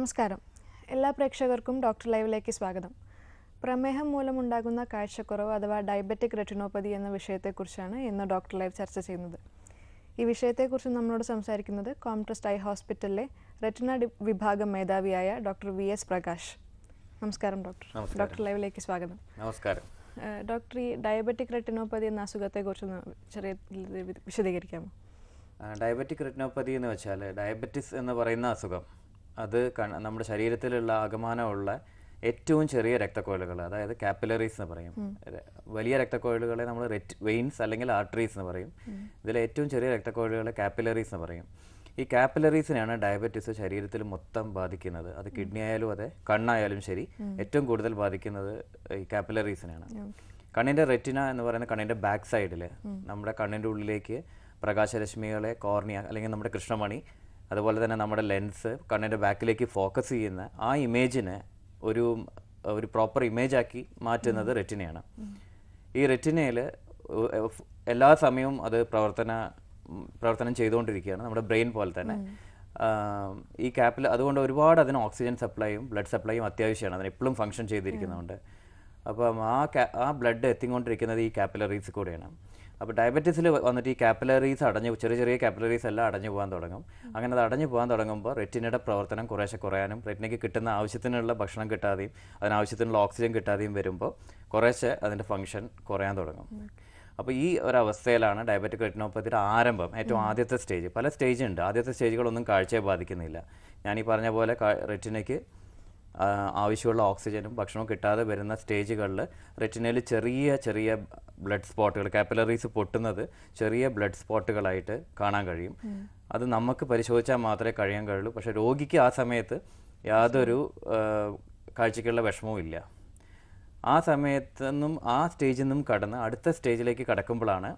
നമസ്കാരം എല്ലാ പ്രേക്ഷകർക്കും ഡോക്ടർ ലൈവിലേക്ക് സ്വാഗതം പ്രമേഹം മൂലമുണ്ടാകുന്ന കാഴ്ചക്കുറവ് അഥവാ ഡയബറ്റിക് റെറ്റിനോപ്പതി എന്ന വിഷയത്തെക്കുറിച്ചാണ് ഇന്ന് ഡോക്ടർ ലൈവ് ചർച്ച ചെയ്യുന്നത് ഈ വിഷയത്തെക്കുറിച്ച് നമ്മളോട് സംസാരിക്കുന്നത് കോംട്രസ്റ്റ് ഐ ഹോസ്പിറ്റലിലെ റെറ്റിന വിഭാഗം മേധാവിയായ ഡോക്ടർ വി എസ് പ്രകാശ് നമസ്കാരം ഡോക്ടർ ഡോക്ടർ ലൈവിലേക്ക് സ്വാഗതം നമസ്കാരം ഡോക്ടർ ഈ ഡയബറ്റിക് റെറ്റിനോപ്പതി എന്ന അസുഖത്തെക്കുറിച്ച് ചെറിയ വിശദീകരിക്കാമോ ഡയബറ്റിക് റെറ്റിനോപ്പതി എന്ന് വെച്ചാൽ ഡയബറ്റിസ് എന്ന് പറയുന്ന അസുഖം അത് നമ്മുടെ ശരീരത്തിലുള്ള ആകമാനമുള്ള ഏറ്റവും ചെറിയ രക്തക്കോയിലുകൾ അതായത് കാപ്പിലറീസ് എന്ന് പറയും വലിയ രക്തക്കോയിലുകളെ നമ്മൾ വെയിൻസ് അല്ലെങ്കിൽ ആർട്ടറീസ് എന്ന് പറയും ഇതിലെ ഏറ്റവും ചെറിയ രക്തക്കോയിലുകളെ കാപ്പിലറീസ് എന്ന് പറയും ഈ കാപ്പിലറീസിനെയാണ് ഡയബറ്റീസ് ശരീരത്തിൽ മൊത്തം ബാധിക്കുന്നത് അത് കിഡ്നി ആയാലും അതെ കണ്ണായാലും ശരി ഏറ്റവും കൂടുതൽ ബാധിക്കുന്നത് ഈ കാപ്പിലറീസിനെയാണ് കണ്ണിൻ്റെ റെറ്റിന എന്ന് പറയുന്ന കണ്ണിൻ്റെ ബാക്ക് സൈഡിൽ നമ്മുടെ കണ്ണിൻ്റെ ഉള്ളിലേക്ക് പ്രകാശരശ്മികളെ കോർണിയ അല്ലെങ്കിൽ നമ്മുടെ കൃഷ്ണമണി അതുപോലെ തന്നെ നമ്മുടെ ലെൻസ് കണ്ണിൻ്റെ ബാക്കിലേക്ക് ഫോക്കസ് ചെയ്യുന്ന ആ ഇമേജിനെ ഒരു ഒരു പ്രോപ്പർ ഇമേജ് ആക്കി മാറ്റുന്നത് റെറ്റിനയാണ് ഈ റെറ്റിനയിൽ എല്ലാ സമയവും അത് പ്രവർത്തന പ്രവർത്തനം ചെയ്തുകൊണ്ടിരിക്കുകയാണ് നമ്മുടെ ബ്രെയിൻ പോലെ തന്നെ ഈ ക്യാപ്പിൽ അതുകൊണ്ട് ഒരുപാട് അതിന് ഓക്സിജൻ സപ്ലൈയും ബ്ലഡ് സപ്ലൈയും അത്യാവശ്യമാണ് അതിന് എപ്പോഴും ഫങ്ഷൻ ചെയ്തിരിക്കുന്നതുകൊണ്ട് അപ്പം ആ ആ ബ്ലഡ് എത്തിക്കൊണ്ടിരിക്കുന്നത് ഈ കാപ്പിലറീസ് കൂടെയാണ് അപ്പോൾ ഡയബറ്റീസിൽ വന്നിട്ട് ഈ കാപ്പിലറീസ് അടഞ്ഞ് ചെറിയ ചെറിയ കാപ്പിലറീസ് എല്ലാം അടഞ്ഞു പോകാൻ തുടങ്ങും അങ്ങനെ അത് അടഞ്ഞു പോകാൻ തുടങ്ങുമ്പോൾ റെറ്റിനയുടെ പ്രവർത്തനം കുറേശ്ശെ കുറയാനും റെറ്റിനയ്ക്ക് കിട്ടുന്ന ആവശ്യത്തിനുള്ള ഭക്ഷണം കിട്ടാതെയും അതിനാവശ്യത്തിനുള്ള ഓക്സിജൻ കിട്ടാതെയും വരുമ്പോൾ കുറേശ്ശെ അതിൻ്റെ ഫങ്ഷൻ കുറയാൻ തുടങ്ങും അപ്പോൾ ഈ ഒരു അവസ്ഥയിലാണ് ഡയബറ്റിക് റെറ്റിനോപ്പത്തിയുടെ ആരംഭം ഏറ്റവും ആദ്യത്തെ സ്റ്റേജ് പല സ്റ്റേജ് ഉണ്ട് ആദ്യത്തെ സ്റ്റേജുകളൊന്നും കാഴ്ചയെ ബാധിക്കുന്നില്ല ഞാൻ ഈ പറഞ്ഞ പോലെ റെറ്റിനയ്ക്ക് ആവശ്യമുള്ള ഓക്സിജനും ഭക്ഷണവും കിട്ടാതെ വരുന്ന സ്റ്റേജുകളിൽ റെറ്റിനയിൽ ചെറിയ ചെറിയ ബ്ലഡ് സ്പോട്ടുകൾ കാപ്പിലറീസ് പൊട്ടുന്നത് ചെറിയ ബ്ലഡ് സ്പോട്ടുകളായിട്ട് കാണാൻ കഴിയും അത് നമുക്ക് പരിശോധിച്ചാൽ മാത്രമേ കഴിയാൻ കഴിയുള്ളൂ പക്ഷേ രോഗിക്ക് ആ സമയത്ത് യാതൊരു കാഴ്ചയ്ക്കുള്ള വിഷമവും ഇല്ല ആ സമയത്തു നിന്നും ആ സ്റ്റേജിൽ നിന്നും കടന്ന് അടുത്ത സ്റ്റേജിലേക്ക് കടക്കുമ്പോഴാണ്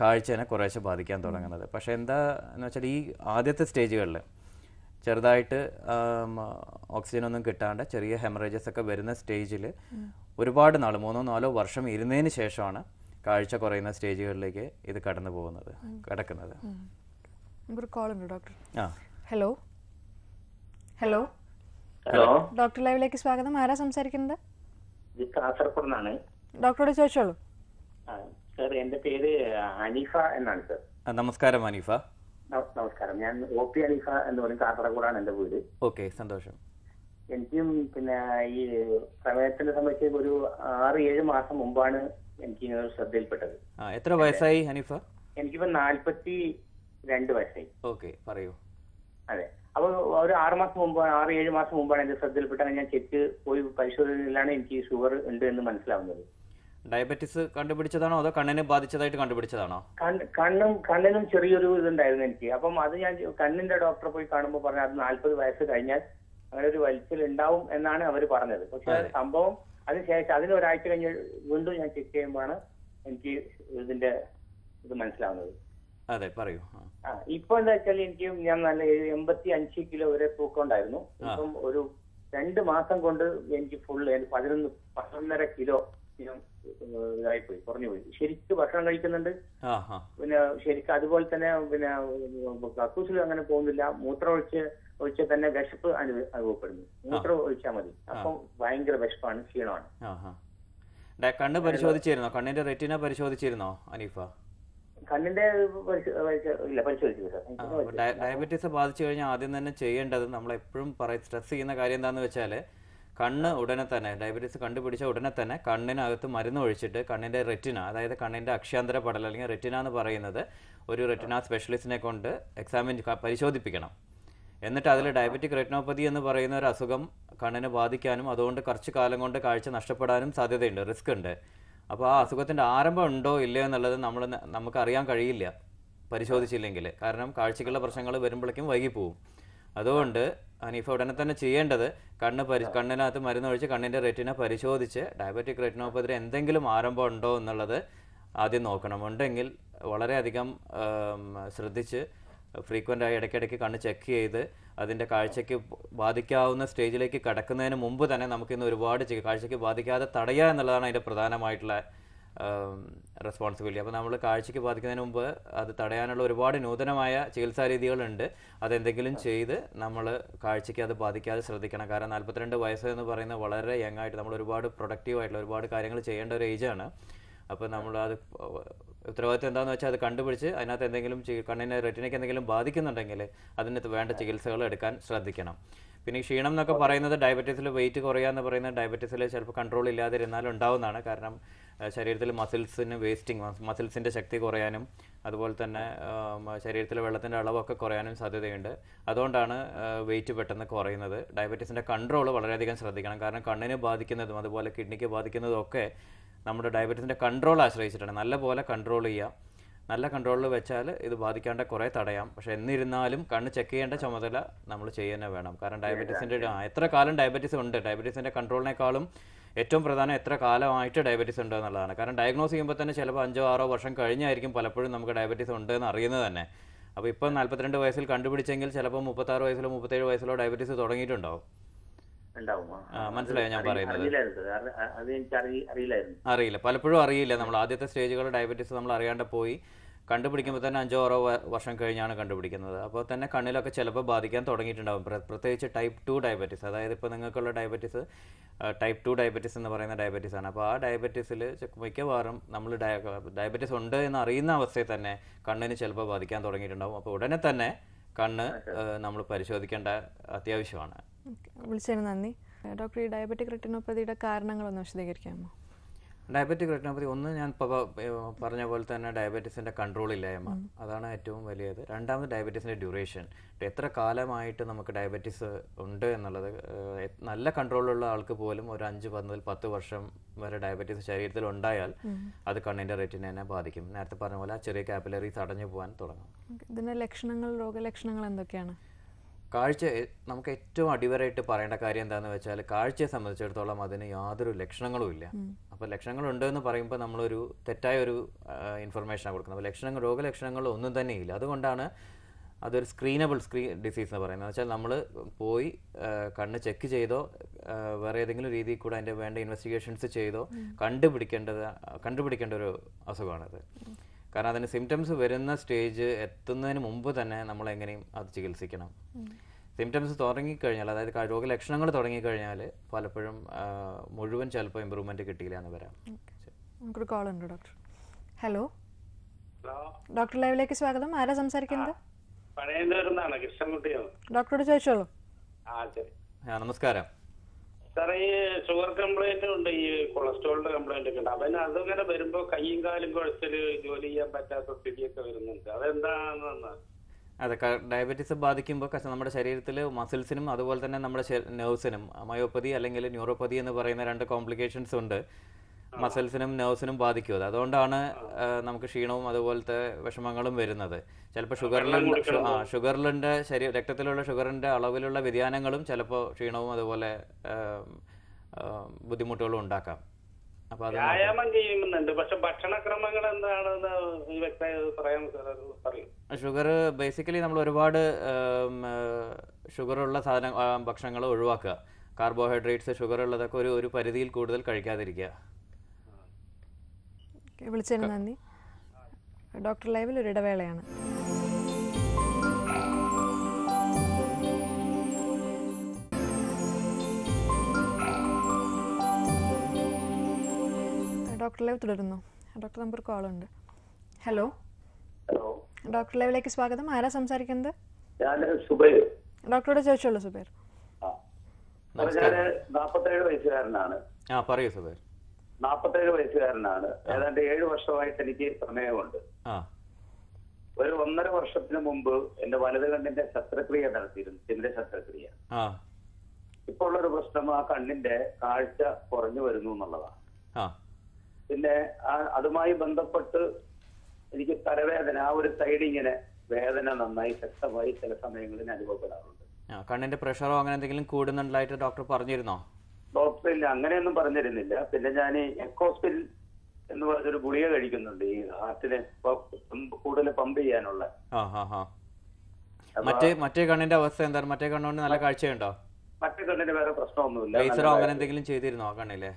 കാഴ്ചനെ കുറേശ്ശെ ബാധിക്കാൻ തുടങ്ങുന്നത് പക്ഷേ എന്ന് വെച്ചാൽ ഈ ആദ്യത്തെ സ്റ്റേജുകളിൽ ചെറുതായിട്ട് ഓക്സിജൻ ഒന്നും കിട്ടാണ്ട് ചെറിയ ഹെമറേജസ് ഒക്കെ വരുന്ന സ്റ്റേജിൽ ഒരുപാട് നാൾ മൂന്നോ നാലോ വർഷം ഇരുന്നതിന് ശേഷമാണ് കാഴ്ച കുറയുന്ന സ്റ്റേജുകളിലേക്ക് ഇത് കടന്നു പോകുന്നത് കിടക്കുന്നത് doctor hello hello hello doctor ലൈവിലേക്ക് സ്വാഗതം ആരാ സംസാരിക്കുന്നത് ഡോക്ടറോട് ചോദിച്ചോളൂ സർ എന്റെ പേര് അനീഫ എന്നാണ് സർ നമസ്കാരം അനീഫ നമസ്കാരം ഞാൻ ഒ പി അലീഫ എന്ന് പറയും കാസർഗോഡാണ് എന്റെ വീട് ഓക്കെ സന്തോഷം എനിക്കും പിന്നെ ഈ പ്രമേയത്തിനെ സംബന്ധിച്ച് ഒരു ആറ് ഏഴ് മാസം മുമ്പാണ് എനിക്ക് ശ്രദ്ധയിൽപ്പെട്ടത് എത്ര വയസ്സായി ഹനീഫ എനിക്കിപ്പോ നാല്പത്തി രണ്ട് വയസ്സായി ഓക്കെ പറയൂ അതെ അപ്പൊ ഒരു ആറ് മാസം മുമ്പ് ആറ് ഏഴ് മാസം മുമ്പാണ് എന്റെ ശ്രദ്ധയിൽപ്പെട്ടത് ഞാൻ ചെക്ക് പോയി പരിശോധനയിലാണ് എനിക്ക് ഷുഗർ ഉണ്ട് എന്ന് മനസ്സിലാവുന്നത് ഡയബറ്റിസ് കണ്ടുപിടിച്ചതാണോ അതോ കണ്ണിനെ ബാധിച്ചതായിട്ട് കണ്ടുപിടിച്ചതാണോ കണ്ണും കണ്ണിനും ചെറിയൊരു ഇതുണ്ടായിരുന്നു എനിക്ക് അപ്പം അത് ഞാൻ കണ്ണിന്റെ ഡോക്ടറെ പോയി കാണുമ്പോൾ പറഞ്ഞു അത് നാല്പത് വയസ്സ് കഴിഞ്ഞാൽ അങ്ങനെ ഒരു വലിച്ചിൽ ഉണ്ടാവും എന്നാണ് അവർ പറഞ്ഞത് പക്ഷെ സംഭവം അതിനുശേഷം അതിന് ഒരാഴ്ച കഴിഞ്ഞ് വീണ്ടും ഞാൻ ചെക്ക് ചെയ്യുമ്പോഴാണ് എനിക്ക് ഇതിന്റെ ഇത് മനസ്സിലാവുന്നത് അതെ പറയൂ ഇപ്പൊ എന്താ വെച്ചാൽ എനിക്ക് ഞാൻ നല്ല എൺപത്തി അഞ്ച് കിലോ വരെ തൂക്കമുണ്ടായിരുന്നു ഇപ്പം ഒരു രണ്ട് മാസം കൊണ്ട് എനിക്ക് ഫുള്ള് പതിനൊന്ന് പതിനൊന്നര കിലോ ഇതായിപ്പോയി കുറഞ്ഞു പോയി ശരിക്ക് ഭക്ഷണം കഴിക്കുന്നുണ്ട് പിന്നെ ശരിക്ക് അതുപോലെ തന്നെ പിന്നെ കക്കൂസിൽ അങ്ങനെ പോകുന്നില്ല മൂത്രം ഒഴിച്ച് ഒഴിച്ചാൽ തന്നെ വിശപ്പ് അനുഭവ അനുഭവപ്പെടുന്നു മൂത്രം ഒഴിച്ചാൽ മതി അപ്പം ഭയങ്കര വിശപ്പാണ് ക്ഷീണമാണ് കണ്ണ് പരിശോധിച്ചിരുന്നോ കണ്ണിന്റെ റെറ്റിന പരിശോധിച്ചിരുന്നോ അനീഫ കണ്ണിന്റെ ഡയബറ്റീസ് ബാധിച്ചു കഴിഞ്ഞാൽ ആദ്യം തന്നെ ചെയ്യേണ്ടത് നമ്മൾ എപ്പോഴും പറയും സ്ട്രെസ് ചെയ്യുന്ന കാര്യം എന്താണെന്ന് വെച്ചാൽ കണ്ണ് ഉടനെ തന്നെ ഡയബറ്റീസ് കണ്ടുപിടിച്ച ഉടനെ തന്നെ കണ്ണിനകത്ത് മരുന്ന് ഒഴിച്ചിട്ട് കണ്ണിൻ്റെ റെറ്റിന അതായത് കണ്ണിൻ്റെ അക്ഷാന്തര പടൽ അല്ലെങ്കിൽ റെറ്റിന എന്ന് പറയുന്നത് ഒരു റെറ്റിന സ്പെഷ്യലിസ്റ്റിനെ കൊണ്ട് എക്സാമിൻ പരിശോധിപ്പിക്കണം എന്നിട്ട് അതിൽ ഡയബറ്റിക് റെറ്റിനോപ്പതി എന്ന് പറയുന്ന ഒരു അസുഖം കണ്ണിനെ ബാധിക്കാനും അതുകൊണ്ട് കുറച്ച് കാലം കൊണ്ട് കാഴ്ച നഷ്ടപ്പെടാനും സാധ്യതയുണ്ട് റിസ്ക് ഉണ്ട് അപ്പോൾ ആ അസുഖത്തിൻ്റെ ആരംഭം ഉണ്ടോ ഇല്ലയോ എന്നുള്ളത് നമ്മൾ നമുക്കറിയാൻ കഴിയില്ല പരിശോധിച്ചില്ലെങ്കിൽ കാരണം കാഴ്ചക്കുള്ള പ്രശ്നങ്ങൾ വരുമ്പോഴേക്കും വൈകിപ്പോവും അതുകൊണ്ട് ഹനീഫ ഉടനെ തന്നെ ചെയ്യേണ്ടത് കണ്ണ് പരി കണ്ണിനകത്ത് ഒഴിച്ച് കണ്ണിൻ്റെ റെറ്റിന പരിശോധിച്ച് ഡയബറ്റിക് റെറ്റിനോപ്പതിരെ എന്തെങ്കിലും ആരംഭം ഉണ്ടോ എന്നുള്ളത് ആദ്യം നോക്കണം ഉണ്ടെങ്കിൽ വളരെയധികം ശ്രദ്ധിച്ച് ആയി ഇടയ്ക്കിടയ്ക്ക് കണ്ണ് ചെക്ക് ചെയ്ത് അതിൻ്റെ കാഴ്ചയ്ക്ക് ബാധിക്കാവുന്ന സ്റ്റേജിലേക്ക് കടക്കുന്നതിന് മുമ്പ് തന്നെ നമുക്കിന്ന് ഒരുപാട് കാഴ്ചയ്ക്ക് ബാധിക്കാതെ തടയുക എന്നുള്ളതാണ് അതിൻ്റെ പ്രധാനമായിട്ടുള്ള റെസ്പോൺസിബിലിറ്റി അപ്പോൾ നമ്മൾ കാഴ്ചയ്ക്ക് ബാധിക്കുന്നതിന് മുമ്പ് അത് തടയാനുള്ള ഒരുപാട് നൂതനമായ ചികിത്സാ രീതികളുണ്ട് അതെന്തെങ്കിലും ചെയ്ത് നമ്മൾ കാഴ്ചയ്ക്ക് അത് ബാധിക്കാതെ ശ്രദ്ധിക്കണം കാരണം നാൽപ്പത്തിരണ്ട് വയസ്സ് എന്ന് പറയുന്നത് വളരെ യങ് ആയിട്ട് നമ്മൾ ഒരുപാട് പ്രൊഡക്റ്റീവ് ആയിട്ടുള്ള ഒരുപാട് കാര്യങ്ങൾ ചെയ്യേണ്ട ഒരു ഏജാണ് അപ്പോൾ നമ്മൾ അത് ഉത്തരവാദിത്വം എന്താണെന്ന് വെച്ചാൽ അത് കണ്ടുപിടിച്ച് അതിനകത്ത് എന്തെങ്കിലും കണ്ണിനെ റെറ്റിനയ്ക്ക് എന്തെങ്കിലും ബാധിക്കുന്നുണ്ടെങ്കിൽ അതിനകത്ത് വേണ്ട ചികിത്സകൾ എടുക്കാൻ ശ്രദ്ധിക്കണം പിന്നെ ക്ഷീണം എന്നൊക്കെ പറയുന്നത് ഡയബറ്റീസിൽ വെയിറ്റ് കുറയുക എന്ന് പറയുന്നത് ഡയബറ്റീസിൽ ചിലപ്പോൾ കൺട്രോൾ ഇല്ലാതിരുന്നാലും ഉണ്ടാവുന്നതാണ് കാരണം ശരീരത്തിൽ മസിൽസിന് വേസ്റ്റിംഗ് മസിൽസിൻ്റെ ശക്തി കുറയാനും അതുപോലെ തന്നെ ശരീരത്തിലെ വെള്ളത്തിൻ്റെ അളവൊക്കെ കുറയാനും സാധ്യതയുണ്ട് അതുകൊണ്ടാണ് വെയിറ്റ് പെട്ടെന്ന് കുറയുന്നത് ഡയബറ്റീസിൻ്റെ കൺട്രോൾ വളരെയധികം ശ്രദ്ധിക്കണം കാരണം കണ്ണിന് ബാധിക്കുന്നതും അതുപോലെ കിഡ്നിക്ക് ബാധിക്കുന്നതും ഒക്കെ നമ്മുടെ ഡയബറ്റീസിൻ്റെ കൺട്രോൾ ആശ്രയിച്ചിട്ടാണ് നല്ലപോലെ കൺട്രോൾ ചെയ്യുക നല്ല കൺട്രോളിൽ വെച്ചാൽ ഇത് ബാധിക്കാണ്ട് കുറേ തടയാം പക്ഷെ എന്നിരുന്നാലും കണ്ണ് ചെക്ക് ചെയ്യേണ്ട ചുമതല നമ്മൾ ചെയ്യുന്നേ വേണം കാരണം ഡയബറ്റീസിൻ്റെ എത്ര കാലം ഡയബറ്റീസ് ഉണ്ട് ഡയബറ്റീസിൻ്റെ കൺട്രോളിനേക്കാളും ഏറ്റവും പ്രധാനം എത്ര കാലമായിട്ട് ഡയബറ്റീസ് ഉണ്ട് എന്നുള്ളതാണ് കാരണം ഡയഗ്നോസ് ചെയ്യുമ്പോൾ തന്നെ ചിലപ്പോൾ അഞ്ചോ ആറോ വർഷം കഴിഞ്ഞായിരിക്കും പലപ്പോഴും നമുക്ക് ഡയബറ്റീസ് ഉണ്ട് എന്ന് അറിയുന്നത് തന്നെ അപ്പോൾ ഇപ്പം നാൽപ്പത്തിരണ്ട് വയസ്സിൽ കണ്ടുപിടിച്ചെങ്കിൽ ചിലപ്പോൾ ആറ് വയസ്സിലോ മുപ്പത്തേഴ് വയസ്സിലോ ഡയബറ്റീസ് തുടങ്ങിയിട്ടുണ്ടാവും മനസ്സിലായോ ഞാൻ പറയുന്നത് അറിയില്ല പലപ്പോഴും അറിയില്ല നമ്മൾ ആദ്യത്തെ സ്റ്റേജുകൾ ഡയബറ്റീസ് നമ്മൾ അറിയാണ്ട് പോയി കണ്ടുപിടിക്കുമ്പോൾ തന്നെ അഞ്ചോ ആറോ വർഷം കഴിഞ്ഞാണ് കണ്ടുപിടിക്കുന്നത് അപ്പോൾ തന്നെ കണ്ണിലൊക്കെ ചിലപ്പോൾ ബാധിക്കാൻ തുടങ്ങിയിട്ടുണ്ടാകും പ്രത്യേകിച്ച് ടൈപ്പ് ടു ഡയബറ്റിസ് അതായത് ഇപ്പോൾ നിങ്ങൾക്കുള്ള ഡയബറ്റിസ് ടൈപ്പ് ടു ഡയബറ്റിസ് എന്ന് പറയുന്ന ഡയബറ്റിസ് ആണ് അപ്പോൾ ആ ഡയബറ്റിസിൽ മിക്കവാറും നമ്മൾ ഡയബറ്റിസ് ഉണ്ട് എന്ന് അറിയുന്ന അവസ്ഥയിൽ തന്നെ കണ്ണിന് ചിലപ്പോൾ ബാധിക്കാൻ തുടങ്ങിയിട്ടുണ്ടാകും അപ്പോൾ ഉടനെ തന്നെ കണ്ണ് നമ്മൾ പരിശോധിക്കേണ്ട അത്യാവശ്യമാണ് വിളിച്ചതിന് നന്ദി ഡോക്ടർ ഈ ഡയബറ്റിക് റെറ്റിനോപ്പതിയുടെ കാരണങ്ങളൊന്ന് വിശദീകരിക്കാമോ ഡയബറ്റിക് റെറ്റിനോപ്പതി ഒന്ന് ഞാൻ പറഞ്ഞ പോലെ തന്നെ ഡയബറ്റീസിൻ്റെ കൺട്രോൾ ഇല്ലായ്മ അതാണ് ഏറ്റവും വലിയത് രണ്ടാമത് ഡയബറ്റീസിൻ്റെ ഡ്യൂറേഷൻ എത്ര കാലമായിട്ട് നമുക്ക് ഡയബറ്റീസ് ഉണ്ട് എന്നുള്ളത് നല്ല കൺട്രോളുള്ള ആൾക്ക് പോലും ഒരു അഞ്ച് പന്ത് പത്ത് വർഷം വരെ ഡയബറ്റീസ് ശരീരത്തിൽ ഉണ്ടായാൽ അത് കണ്ണിൻ്റെ റെറ്റിനെ ബാധിക്കും നേരത്തെ പറഞ്ഞ പോലെ ആ ചെറിയ കാപ്പിലറീസ് അടഞ്ഞു പോകാൻ തുടങ്ങും ഇതിൻ്റെ ലക്ഷണങ്ങൾ രോഗലക്ഷണങ്ങൾ എന്തൊക്കെയാണ് കാഴ്ച നമുക്ക് ഏറ്റവും അടിവരായിട്ട് പറയേണ്ട കാര്യം എന്താണെന്ന് വെച്ചാൽ കാഴ്ചയെ സംബന്ധിച്ചിടത്തോളം അതിന് യാതൊരു ലക്ഷണങ്ങളും ഇല്ല അപ്പോൾ ലക്ഷണങ്ങൾ എന്ന് പറയുമ്പോൾ നമ്മളൊരു തെറ്റായ ഒരു ഇൻഫർമേഷനാണ് കൊടുക്കുന്നത് അപ്പോൾ ലക്ഷണങ്ങൾ രോഗലക്ഷണങ്ങൾ ഒന്നും തന്നെ ഇല്ല അതുകൊണ്ടാണ് അതൊരു സ്ക്രീനബിൾ സ്ക്രീൻ ഡിസീസ് എന്ന് പറയുന്നത് വെച്ചാൽ നമ്മൾ പോയി കണ്ണ് ചെക്ക് ചെയ്തോ വേറെ ഏതെങ്കിലും രീതിയിൽ കൂടെ അതിൻ്റെ വേണ്ട ഇൻവെസ്റ്റിഗേഷൻസ് ചെയ്തോ കണ്ടുപിടിക്കേണ്ടത് കണ്ടുപിടിക്കേണ്ട ഒരു അസുഖമാണത് കാരണം അതിന് സിംറ്റംസ് വരുന്ന സ്റ്റേജ് എത്തുന്നതിന് മുമ്പ് തന്നെ നമ്മൾ എങ്ങനെയും അത് ചികിത്സിക്കണം സിംറ്റംസ് തുടങ്ങിക്കഴിഞ്ഞാൽ അതായത് രോഗലക്ഷണങ്ങൾ തുടങ്ങിക്കഴിഞ്ഞാൽ പലപ്പോഴും മുഴുവൻ ചിലപ്പോൾ ഇമ്പ്രൂവ്മെന്റ് കിട്ടിയില്ല എന്ന് വരാം കോൾ ഉണ്ട് ഡോക്ടർ ഹലോ ഡോക്ടർ ലൈവിലേക്ക് സ്വാഗതം ആരാ സംസാരിക്കുന്നത് ഡോക്ടറോട് ചോദിച്ചോളൂ നമസ്കാരം സാറേ ഈ ഷുഗർ കംപ്ലൈന്റും ഉണ്ട് ഈ കൊളസ്ട്രോളിന്റെ കംപ്ലൈന്റ് ഒക്കെ ഉണ്ട് അവന് അതിങ്ങനെ വരുമ്പോ കൈയും കാലും കുഴച്ചല് ജോലി ചെയ്യാൻ പറ്റാത്ത സ്ഥിതിയൊക്കെ വരുന്നുണ്ട് അതെന്താണെന്ന് അതെ ഡയബറ്റീസ് ബാധിക്കുമ്പോൾ നമ്മുടെ ശരീരത്തിൽ മസിൽസിനും അതുപോലെ തന്നെ നമ്മുടെ നെർവ്സിനും മയോപ്പതി അല്ലെങ്കിൽ ന്യൂറോപ്പതി എന്ന് പറയുന്ന രണ്ട് കോംപ്ലിക്കേഷൻസ് ഉണ്ട് മസിൽസിനും നെർവ്സിനും ബാധിക്കും അതുകൊണ്ടാണ് നമുക്ക് ക്ഷീണവും അതുപോലത്തെ വിഷമങ്ങളും വരുന്നത് ചിലപ്പോൾ ഷുഗറിലുണ്ട് ഷുഗറിലിൻ്റെ ശരീര രക്തത്തിലുള്ള ഷുഗറിൻ്റെ അളവിലുള്ള വ്യതിയാനങ്ങളും ചിലപ്പോൾ ക്ഷീണവും അതുപോലെ ബുദ്ധിമുട്ടുകളും ഉണ്ടാക്കാം വ്യായാമം ചെയ്യുന്നുണ്ട് പക്ഷെ ഭക്ഷണക്രമങ്ങൾ എന്താണെന്ന് വ്യക്തമായി പറയാൻ ഷുഗർ ബേസിക്കലി നമ്മൾ ഒരുപാട് ഷുഗറുള്ള സാധനങ്ങൾ ഭക്ഷണങ്ങൾ ഒഴിവാക്കുക കാർബോഹൈഡ്രേറ്റ്സ് ഷുഗർ ഉള്ളതൊക്കെ ഒരു ഒരു പരിധിയിൽ കൂടുതൽ കഴിക്കാതിരിക്കുക വിളിച്ചതിന് നന്ദി ഡോക്ടർ ലൈവിൽ ഒരു ഇടവേളയാണ് ഡോക്ടർ ലൈവ് തുടരുന്നു ഡോക്ടർ നമ്പർ കോളുണ്ട് ഹലോ ഹലോ ഡോക്ടർ ലൈവിലേക്ക് സ്വാഗതം ആരാ സംസാരിക്കുന്നത് സുബൈർ ഡോക്ടറോട് ചോദിച്ചോളൂ സുബൈർ ഞാൻ നാൽപ്പത്തേഴ് വയസ്സുകാരനാണ് ആ പറയൂ സുബൈർ നാപ്പത്തേഴ് വയസ്സുകാരനാണ് ഏതാണ്ട് ഏഴ് വർഷമായിട്ട് എനിക്ക് പ്രമേയമുണ്ട് ഒരു ഒന്നര വർഷത്തിന് മുമ്പ് എന്റെ വലത് കണ്ണിന്റെ ശസ്ത്രക്രിയ നടത്തിയിരുന്നു ചിന്തിന്റെ ശസ്ത്രക്രിയ ഇപ്പോൾ ഉള്ളൊരു പ്രശ്നം ആ കണ്ണിന്റെ കാഴ്ച കുറഞ്ഞു വരുന്നു എന്നുള്ളതാണ് പിന്നെ അതുമായി ബന്ധപ്പെട്ട് എനിക്ക് തലവേദന ആ ഒരു സൈഡ് ഇങ്ങനെ വേദന നന്നായി ശക്തമായി ചില സമയങ്ങളിൽ അനുഭവപ്പെടാറുണ്ട് കണ്ണിന്റെ പ്രഷറോ അങ്ങനെ എന്തെങ്കിലും കൂടുന്നുണ്ടായിട്ട് ഡോക്ടർ പറഞ്ഞിരുന്നോ ഹോസ്പിറ്റലിൽ അങ്ങനെയൊന്നും പറഞ്ഞിരുന്നില്ല പിന്നെ ഞാൻ എക്കോ ഹോസ്പിറ്റൽ എന്ന് പറഞ്ഞൊരു ഗുളിക കഴിക്കുന്നുണ്ട് ഈ ഹാർട്ടിന് കൂടുതൽ പമ്പ് ചെയ്യാനുള്ള മറ്റേ മറ്റേ കണ്ണിന്റെ അവസ്ഥ എന്താണ് മറ്റേ കണ്ണുകൊണ്ട് നല്ല കാഴ്ചയുണ്ടോ മറ്റേ കണ്ണിന് വേറെ പ്രശ്നമൊന്നുമില്ല ലേസർ അങ്ങനെ എന്തെങ്കിലും ചെയ്തിരുന്നോ കണ്ണിലെ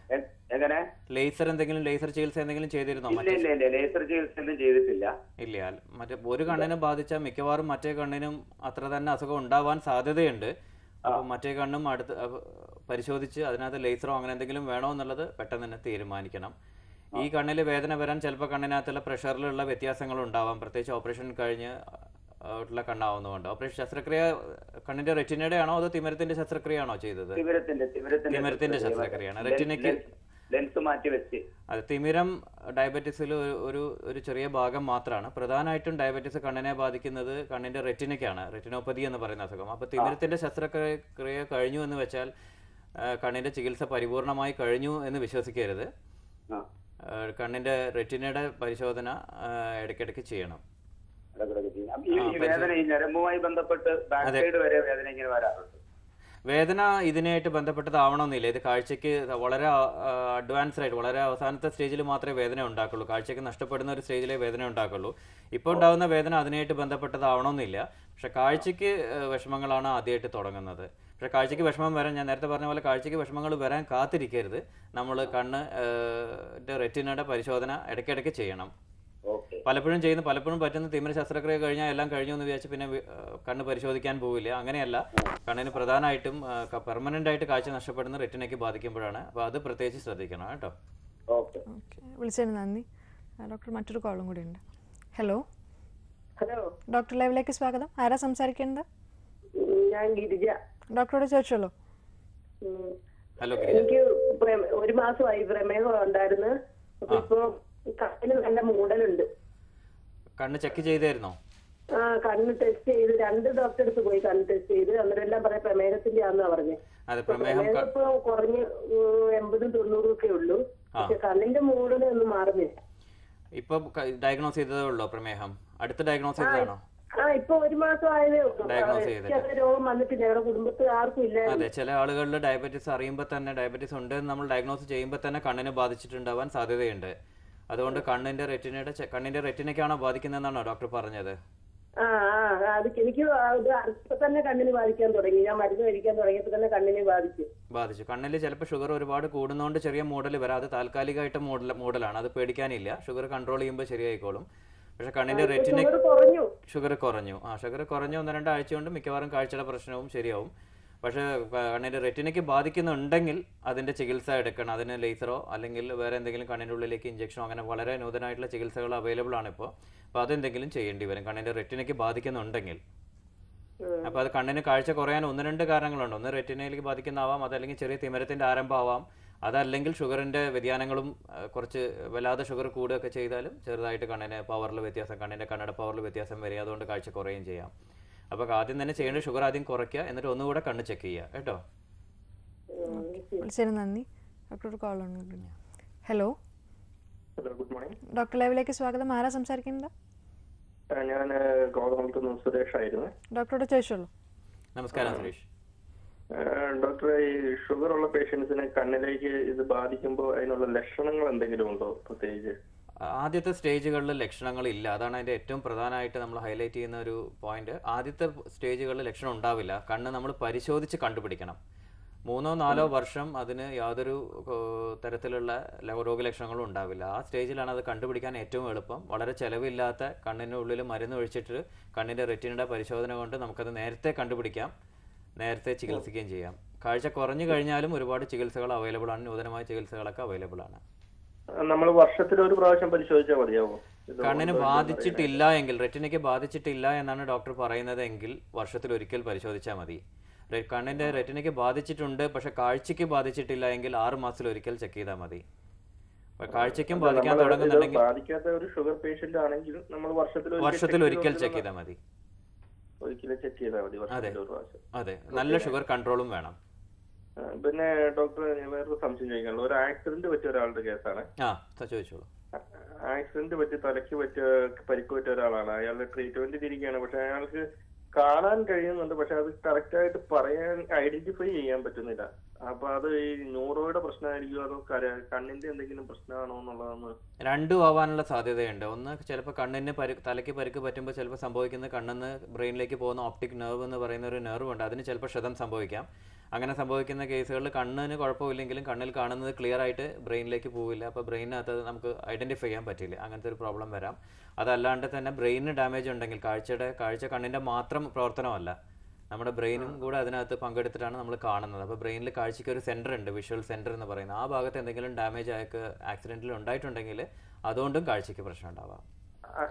എങ്ങനെ ലേസർ എന്തെങ്കിലും ലേസർ ചികിത്സ എന്തെങ്കിലും ചെയ്തിരുന്നോ ലേസർ ചികിത്സ ഒന്നും ചെയ്തിട്ടില്ല ഇല്ല മറ്റേ ഒരു കണ്ണിനെ ബാധിച്ച മിക്കവാറും മറ്റേ കണ്ണിനും അത്ര തന്നെ അസുഖം ഉണ്ടാവാൻ സാധ്യതയുണ്ട് മറ്റേ കണ്ണും അടുത്ത് പരിശോധിച്ച് അതിനകത്ത് ലേസറോ അങ്ങനെ എന്തെങ്കിലും വേണോ എന്നുള്ളത് പെട്ടെന്ന് തന്നെ തീരുമാനിക്കണം ഈ കണ്ണിൽ വേദന വരാൻ ചിലപ്പോൾ കണ്ണിനകത്തുള്ള പ്രഷറിലുള്ള വ്യത്യാസങ്ങൾ ഉണ്ടാവാം പ്രത്യേകിച്ച് ഓപ്പറേഷൻ കഴിഞ്ഞ് ഉള്ള കണ്ണാവുന്നതുകൊണ്ട് ഓപ്പറേഷൻ ശസ്ത്രക്രിയ കണ്ണിന്റെ റെറ്റിനയുടെ ആണോ അതോ തിമിരത്തിന്റെ ശസ്ത്രക്രിയയാണോ ചെയ്തത് തിമിരത്തിന്റെ ശസ്ത്രക്രിയയാണ് റെറ്റിനയ്ക്ക് ലെൻസ് മാറ്റി അത് തിമിരം ഡയബറ്റിസിൽ ഒരു ഒരു ചെറിയ ഭാഗം മാത്രമാണ് പ്രധാനമായിട്ടും ഡയബറ്റിസ് കണ്ണിനെ ബാധിക്കുന്നത് കണ്ണിന്റെ റെറ്റിനയ്ക്കാണ് റെറ്റിനോപ്പതി എന്ന് പറയുന്ന അസുഖം അപ്പൊ തിമിരത്തിന്റെ ശസ്ത്രക്രിയ കഴിഞ്ഞു എന്ന് വെച്ചാൽ കണ്ണിന്റെ ചികിത്സ പരിപൂർണമായി കഴിഞ്ഞു എന്ന് വിശ്വസിക്കരുത് കണ്ണിന്റെ റെറ്റിനയുടെ പരിശോധന ഇടയ്ക്കിടയ്ക്ക് ചെയ്യണം വേദന ഇതിനായിട്ട് ബന്ധപ്പെട്ടതാവണമെന്നില്ല ഇത് കാഴ്ചക്ക് വളരെ അഡ്വാൻസ്ഡ് ആയിട്ട് വളരെ അവസാനത്തെ സ്റ്റേജിൽ മാത്രമേ വേദന ഉണ്ടാക്കുള്ളൂ കാഴ്ചക്ക് നഷ്ടപ്പെടുന്ന ഒരു സ്റ്റേജിലേ വേദന ഉണ്ടാക്കുള്ളൂ ഇപ്പോൾ ഉണ്ടാകുന്ന വേദന അതിനായിട്ട് ബന്ധപ്പെട്ടതാവണമെന്നില്ല പക്ഷെ കാഴ്ചക്ക് വിഷമങ്ങളാണ് ആദ്യമായിട്ട് തുടങ്ങുന്നത് പക്ഷേ കാഴ്ചയ്ക്ക് വിഷമം വരാൻ ഞാൻ നേരത്തെ പറഞ്ഞ പോലെ കാഴ്ചയ്ക്ക് വിഷമങ്ങൾ വരാൻ കാത്തിരിക്കരുത് നമ്മൾ കണ്ണ് റെറ്റിനയുടെ പരിശോധന ഇടയ്ക്കിടയ്ക്ക് ചെയ്യണം പലപ്പോഴും ചെയ്യുന്ന പലപ്പോഴും പറ്റുന്ന തിമിര ശസ്ത്രക്രിയ കഴിഞ്ഞാൽ എല്ലാം കഴിഞ്ഞു എന്ന് വിചാരിച്ച് പിന്നെ കണ്ണ് പരിശോധിക്കാൻ പോവില്ല അങ്ങനെയല്ല കണ്ണിന് പ്രധാനമായിട്ടും പെർമനന്റ് ആയിട്ട് കാഴ്ച നഷ്ടപ്പെടുന്ന റെറ്റിനയ്ക്ക് ബാധിക്കുമ്പോഴാണ് അപ്പോൾ അത് പ്രത്യേകിച്ച് ശ്രദ്ധിക്കണം കേട്ടോ വിളിച്ചതിന് നന്ദി ഡോക്ടർ മറ്റൊരു കോളും കൂടി ഉണ്ട് ഹലോ ഹലോ ഡോക്ടർ ലൈവിലേക്ക് സ്വാഗതം ആരാ സംസാരിക്കേണ്ടത് ഞാൻ ഗിരിജ ഡോക്ടറോട് ചോദിച്ചോളൂ ഹലോ എനിക്ക് ഒരു മാസമായി പ്രമേഹം ഉണ്ടായിരുന്നു ഇപ്പൊ കണ്ണിന് നല്ല മൂടലുണ്ട് കണ്ണ് ചെക്ക് ചെയ്തായിരുന്നോ ആ കണ്ണ് ടെസ്റ്റ് ചെയ്ത് രണ്ട് ഡോക്ടറെ അടുത്ത് പോയി കണ്ണ് ടെസ്റ്റ് ചെയ്ത് അന്നേരം പറയാം പ്രമേഹത്തിന്റെ ആന്നാ പറഞ്ഞു പ്രമേഹം ഇപ്പൊ കുറഞ്ഞ് എൺപതും തൊണ്ണൂറും ഒക്കെ ഉള്ളൂ പക്ഷെ കണ്ണിന്റെ മൂടലൊന്നും മാറുന്നില്ല ഇപ്പൊ ഡയഗ്നോസ് ചെയ്തതേ ഉള്ളോ പ്രമേഹം അടുത്ത ഡയഗ്നോസ് ചെയ്തതാണോ ആ ഒരു മാസം ആയതേ ഉള്ളൂ രോഗം വന്നിട്ട് ഞങ്ങളുടെ കുടുംബത്തിൽ ആർക്കും ഇല്ല അതെ ചില ആളുകളിൽ ഡയബറ്റിസ് അറിയുമ്പോൾ തന്നെ ഡയബറ്റിസ് ഉണ്ട് നമ്മൾ ഡയഗ്നോസ് ചെയ്യുമ്പോൾ തന്നെ കണ്ണിനെ ബാധിച്ചിട്ടുണ്ടാവാൻ സാധ്യതയുണ്ട് അതുകൊണ്ട് കണ്ണിന്റെ റെറ്റിനയുടെ കണ്ണിന്റെ റെറ്റിനയ്ക്കാണോ ബാധിക്കുന്നതെന്നാണോ ഡോക്ടർ പറഞ്ഞത് ആ അത് എനിക്ക് ഇപ്പൊ തന്നെ കണ്ണിന് ബാധിക്കാൻ തുടങ്ങി ഞാൻ മരുന്ന് കഴിക്കാൻ തുടങ്ങിയപ്പോൾ തന്നെ കണ്ണിനെ ബാധിച്ചു ബാധിച്ചു കണ്ണിൽ ചിലപ്പോൾ ഷുഗർ ഒരുപാട് കൂടുന്നതുകൊണ്ട് ചെറിയ മൂടൽ വരാം അത് താൽക്കാലികമായിട്ട് മൂടൽ മൂടലാണ് അത് പേടിക്കാനില്ല ഷുഗർ കൺട്രോൾ ചെയ്യുമ്പോൾ ശരിയായിക്കോളും പക്ഷെ കണ്ണിന്റെ റെറ്റിന് ഷുഗർ കുറഞ്ഞു ആ ഷുഗർ കുറഞ്ഞു ഒന്ന് രണ്ടാഴ്ച കൊണ്ട് മിക്കവാറും കാഴ്ചയുടെ പ്രശ്നവും ശരിയാവും പക്ഷേ കണ്ണിന്റെ റെറ്റിനയ്ക്ക് ബാധിക്കുന്നുണ്ടെങ്കിൽ അതിന്റെ ചികിത്സ എടുക്കണം അതിന് ലേസറോ അല്ലെങ്കിൽ വേറെ എന്തെങ്കിലും കണ്ണിന്റെ ഉള്ളിലേക്ക് ഇഞ്ചക്ഷനോ അങ്ങനെ വളരെ നൂതനായിട്ടുള്ള ചികിത്സകൾ അവൈലബിൾ ആണ് ഇപ്പോൾ അപ്പോൾ അതെന്തെങ്കിലും ചെയ്യേണ്ടി വരും കണ്ണിന്റെ റെറ്റിനയ്ക്ക് ബാധിക്കുന്നുണ്ടെങ്കിൽ അപ്പോൾ അത് കണ്ണിന് കാഴ്ച കുറയാൻ ഒന്ന് രണ്ട് കാരണങ്ങളുണ്ട് ഒന്ന് റെറ്റിനയിലേക്ക് ബാധിക്കുന്നതാവാം അതല്ലെങ്കിൽ ചെറിയ തിമരത്തിന്റെ ആരംഭമാവാം അതല്ലെങ്കിൽ ഷുഗറിൻ്റെ വ്യതിയാനങ്ങളും കുറച്ച് വല്ലാതെ ഷുഗർ കൂടുകയൊക്കെ ചെയ്താലും ചെറുതായിട്ട് കണ്ണിന് പവറിൽ വ്യത്യാസം കണ്ണിൻ്റെ കണ്ണട പവറിൽ വ്യത്യാസം വരിക അതുകൊണ്ട് കാഴ്ച കുറയുകയും ചെയ്യാം അപ്പോൾ ആദ്യം തന്നെ ചെയ്യേണ്ട ഷുഗർ ആദ്യം കുറയ്ക്കുക എന്നിട്ട് ഒന്നുകൂടെ കണ്ണ് ചെക്ക് ചെയ്യുക കേട്ടോ ശരി നന്ദി doctor call hello hello good morning doctor ലൈവിലേക്ക് സ്വാഗതം ആരാ സംസാരിക്കുന്നത് ഞാൻ സുരേഷ് ആയിരുന്നു ഡോക്ടറോട് ചോദിച്ചോളൂ നമസ്കാരം സുരേഷ് ഡോക്ടറെ ഈ ഷുഗർ ഉള്ള പേഷ്യൻസിനെ കണ്ണിലേക്ക് ഇത് ബാധിക്കുമ്പോൾ അതിനുള്ള ലക്ഷണങ്ങൾ എന്തെങ്കിലും ഉണ്ടോ പ്രത്യേകിച്ച് ആദ്യത്തെ സ്റ്റേജുകളിൽ ലക്ഷണങ്ങൾ ഇല്ല അതാണ് അതിൻ്റെ ഏറ്റവും പ്രധാനമായിട്ട് നമ്മൾ ഹൈലൈറ്റ് ചെയ്യുന്ന ഒരു പോയിന്റ് ആദ്യത്തെ സ്റ്റേജുകളിൽ ലക്ഷണം ഉണ്ടാവില്ല കണ്ണ് നമ്മൾ പരിശോധിച്ച് കണ്ടുപിടിക്കണം മൂന്നോ നാലോ വർഷം അതിന് യാതൊരു തരത്തിലുള്ള രോഗലക്ഷണങ്ങളും ഉണ്ടാവില്ല ആ സ്റ്റേജിലാണ് അത് കണ്ടുപിടിക്കാൻ ഏറ്റവും എളുപ്പം വളരെ ചിലവില്ലാത്ത കണ്ണിൻ്റെ ഉള്ളിൽ മരുന്ന് ഒഴിച്ചിട്ട് കണ്ണിൻ്റെ റെറ്റിനയുടെ പരിശോധന കൊണ്ട് നമുക്കത് നേരത്തെ കണ്ടുപിടിക്കാം നേരത്തെ ചികിത്സിക്കുകയും ചെയ്യാം കാഴ്ച കുറഞ്ഞു കഴിഞ്ഞാലും ഒരുപാട് ചികിത്സകൾ അവൈലബിൾ ആണ് നൂതനമായ ചികിത്സകളൊക്കെ അവൈലബിൾ ആണ് നമ്മൾ വർഷത്തിൽ ഒരു പ്രാവശ്യം പരിശോധിച്ചാൽ മതിയാവും കണ്ണിന് ബാധിച്ചിട്ടില്ല എങ്കിൽ റെറ്റിനയ്ക്ക് ബാധിച്ചിട്ടില്ല എന്നാണ് ഡോക്ടർ പറയുന്നത് എങ്കിൽ വർഷത്തിൽ ഒരിക്കൽ പരിശോധിച്ചാൽ മതി കണ്ണിന്റെ റെറ്റിനയ്ക്ക് ബാധിച്ചിട്ടുണ്ട് പക്ഷെ കാഴ്ചയ്ക്ക് ബാധിച്ചിട്ടില്ല എങ്കിൽ ആറ് മാസത്തിൽ ഒരിക്കൽ ചെക്ക് ചെയ്താൽ മതി കാഴ്ചയ്ക്കും ബാധിക്കാൻ തുടങ്ങുന്നുണ്ടെങ്കിൽ വർഷത്തിൽ ഒരിക്കൽ ചെക്ക് ചെയ്താൽ മതി ഒരിക്കലും ചെക്ക് ചെയ്താൽ മതി ഒരു അതെ നല്ല ഷുഗർ കൺട്രോളും വേണം പിന്നെ ഡോക്ടർ വേറൊരു സംശയം ചോദിക്കാനുള്ളത് ഒരു ആക്സിഡന്റ് പറ്റിയ ഒരാളുടെ കേസാണ് ചോദിച്ചോളൂ ആക്സിഡന്റ് പറ്റി തലയ്ക്ക് പറ്റിയ പരിക്ക് പറ്റിയ ഒരാളാണ് അയാളുടെ ട്രീറ്റ്മെന്റ് ഇരിക്കുകയാണ് പക്ഷെ അയാൾക്ക് കാണാൻ കഴിയുന്നുണ്ട് പക്ഷെ അത് കറക്റ്റ് ആയിട്ട് പറയാൻ ഐഡന്റിഫൈ ചെയ്യാൻ പറ്റുന്നില്ല അപ്പൊ അത് ഈ ന്യൂറോയുടെ പ്രശ്നമായിരിക്കും അതോ കണ്ണിന്റെ എന്തെങ്കിലും പ്രശ്നമാണോ എന്നുള്ളതാണ് രണ്ടു ആവാനുള്ള സാധ്യതയുണ്ട് ഒന്ന് ചിലപ്പോൾ കണ്ണിന് പരു തലയ്ക്ക് പരുക്ക് പറ്റുമ്പോൾ ചിലപ്പോൾ സംഭവിക്കുന്ന കണ്ണെന്ന് ബ്രെയിനിലേക്ക് പോകുന്ന ഓപ്റ്റിക് നെർവ് എന്ന് പറയുന്ന ഒരു നെർവ് ഉണ്ട് അതിന് ചിലപ്പോൾ ക്ഷതം സംഭവിക്കാം അങ്ങനെ സംഭവിക്കുന്ന കേസുകളിൽ കണ്ണിന് കുഴപ്പമില്ലെങ്കിലും കണ്ണിൽ കാണുന്നത് ക്ലിയർ ആയിട്ട് ബ്രെയിനിലേക്ക് പോവില്ല അപ്പോൾ അത് നമുക്ക് ഐഡൻറ്റിഫൈ ചെയ്യാൻ പറ്റില്ല അങ്ങനത്തെ ഒരു പ്രോബ്ലം വരാം അതല്ലാണ്ട് തന്നെ ബ്രെയിനിന് ഡാമേജ് ഉണ്ടെങ്കിൽ കാഴ്ചയുടെ കാഴ്ച കണ്ണിൻ്റെ മാത്രം പ്രവർത്തനമല്ല നമ്മുടെ ബ്രെയിനും കൂടെ അതിനകത്ത് പങ്കെടുത്തിട്ടാണ് നമ്മൾ കാണുന്നത് അപ്പോൾ ബ്രെയിനിൽ കാഴ്ചയ്ക്ക് ഒരു സെൻറ്റർ ഉണ്ട് വിഷ്വൽ സെൻറ്റർ എന്ന് പറയുന്നത് ആ ഭാഗത്ത് എന്തെങ്കിലും ഡാമേജ് ആയക്ക് ആക്സിഡൻറ്റിൽ ഉണ്ടായിട്ടുണ്ടെങ്കിൽ അതുകൊണ്ടും കാഴ്ചയ്ക്ക് പ്രശ്നം ഉണ്ടാവാം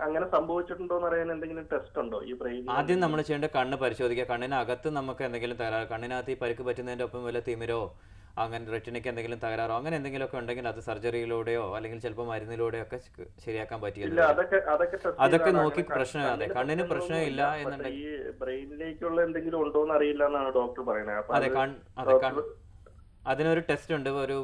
അങ്ങനെ സംഭവിച്ചിട്ടുണ്ടോ എന്ന് എന്തെങ്കിലും ടെസ്റ്റ് ഉണ്ടോ ഈ ബ്രെയിൻ ആദ്യം നമ്മൾ ചെയ്യേണ്ട കണ്ണ് പരിശോധിക്കുക കണ്ണിനകത്ത് നമുക്ക് എന്തെങ്കിലും തകരാറ് കണ്ണിനകത്ത് ഈ പരിക്ക് പറ്റുന്നതിന്റെ ഒപ്പം വല്ല തിമിരോ അങ്ങനെ റെറ്റിനയ്ക്ക് എന്തെങ്കിലും തകരാറോ അങ്ങനെ എന്തെങ്കിലുമൊക്കെ ഉണ്ടെങ്കിൽ അത് സർജറിയിലൂടെയോ അല്ലെങ്കിൽ ചിലപ്പോൾ മരുന്നിലൂടെയോ ഒക്കെ ശരിയാക്കാൻ പറ്റിയത് അതൊക്കെ നോക്കി പ്രശ്നം അതെ കണ്ണിന് പ്രശ്നം ഇല്ല എന്നുണ്ടെങ്കിൽ ബ്രെയിനിലേക്കുള്ള എന്തെങ്കിലും ഉണ്ടോ എന്ന് അറിയില്ല എന്നാണ് ഡോക്ടർ പറയുന്നത് അതെ അതെ അതിനൊരു ടെസ്റ്റ് ഉണ്ട് ഒരു